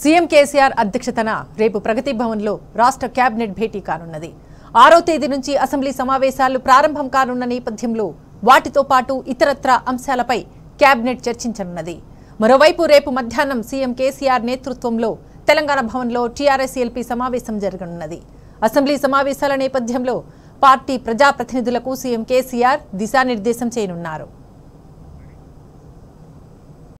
CM KCR అధ్యక్షతన రేపు ప్రగతి భవన్లో రాష్ట్ర కేబినెట్ భేటీ కానున్నది ఆరో తేదీ నుంచి అసెంబ్లీ సమావేశాలు ప్రారంభం కానున్న నేపథ్యంలో వాటితో పాటు ఇతరత్ర అంశాలపై కేబినెట్ చర్చించనున్నది మరోవైపు రేపు మధ్యాహ్నం సీఎం కేసీఆర్ నేతృత్వంలో తెలంగాణ భవన్లో టీఆర్ఎస్ ఎల్పీ సమావేశం జరగనున్నది అసెంబ్లీ సమావేశాల నేపథ్యంలో పార్టీ ప్రజాప్రతినిధులకు సీఎం కేసీఆర్ దిశానిర్దేశం చేయనున్నారు